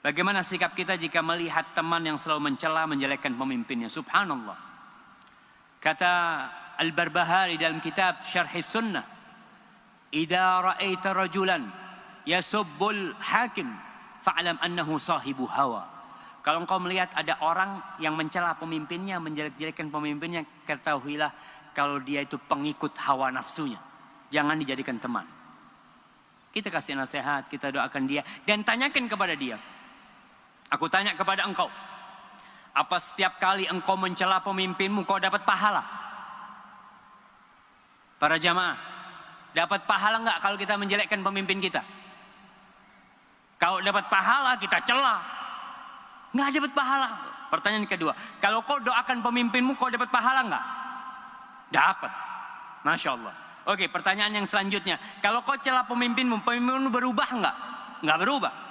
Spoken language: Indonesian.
Bagaimana sikap kita jika melihat teman yang selalu mencela, menjelekkan pemimpinnya? Subhanallah. Kata Al-Barbahari dalam kitab Syarh Sunnah, "Idza ra'aita rajulan yasubbul hakim, fa'lam annahu sahibu hawa." Kalau engkau melihat ada orang yang mencela pemimpinnya, menjelek-jelekkan pemimpinnya, ketahuilah kalau dia itu pengikut hawa nafsunya. Jangan dijadikan teman. Kita kasih nasihat, kita doakan dia dan tanyakan kepada dia, Aku tanya kepada engkau, apa setiap kali engkau mencela pemimpinmu kau dapat pahala? Para jamaah, dapat pahala enggak kalau kita menjelekkan pemimpin kita? Kau dapat pahala kita celah. Enggak dapat pahala. Pertanyaan kedua, kalau kau doakan pemimpinmu kau dapat pahala enggak? Dapat. Masya Allah. Oke, pertanyaan yang selanjutnya. Kalau kau celah pemimpinmu, pemimpinmu berubah enggak? Enggak berubah.